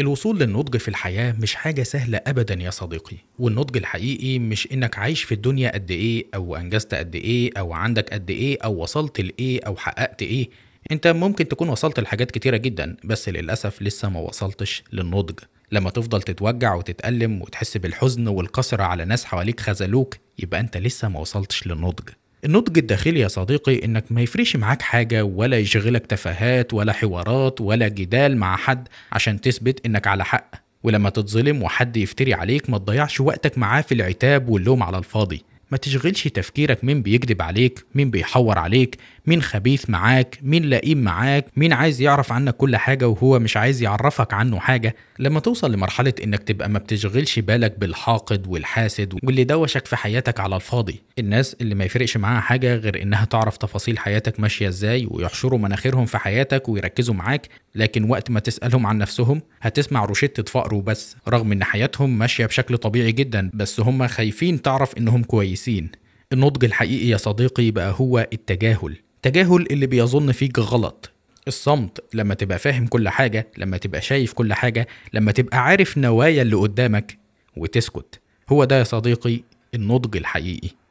الوصول للنضج في الحياة مش حاجة سهلة أبدا يا صديقي والنضج الحقيقي مش إنك عايش في الدنيا قد إيه أو أنجزت قد إيه أو عندك قد إيه أو وصلت لإيه أو حققت إيه أنت ممكن تكون وصلت لحاجات كتيرة جدا بس للأسف لسه ما وصلتش للنضج لما تفضل تتوجع وتتألم وتحس بالحزن والقسرة على ناس حواليك خذلوك يبقى أنت لسه ما وصلتش للنضج النضج الداخلي يا صديقي انك ما يفرش معاك حاجه ولا يشغلك تفاهات ولا حوارات ولا جدال مع حد عشان تثبت انك على حق ولما تتظلم وحد يفتري عليك ما تضيعش وقتك معاه في العتاب واللوم على الفاضي ما تشغلش تفكيرك مين بيكذب عليك مين بيحور عليك مين خبيث معاك مين لئيم معاك مين عايز يعرف عنك كل حاجة وهو مش عايز يعرفك عنه حاجة لما توصل لمرحلة انك تبقى ما بتشغلش بالك بالحاقد والحاسد واللي دوشك في حياتك على الفاضي الناس اللي ما يفرقش معاها حاجة غير انها تعرف تفاصيل حياتك ماشية ازاي ويحشروا مناخيرهم في حياتك ويركزوا معاك لكن وقت ما تسألهم عن نفسهم هتسمع روشتة فقر وبس رغم ان حياتهم ماشية بشكل طبيعي جدا بس هم خايفين تعرف انهم كويسين النضج الحقيقي يا صديقي بقى هو التجاهل تجاهل اللي بيظن فيك غلط الصمت لما تبقى فاهم كل حاجة لما تبقى شايف كل حاجة لما تبقى عارف نوايا اللي قدامك وتسكت هو ده يا صديقي النضج الحقيقي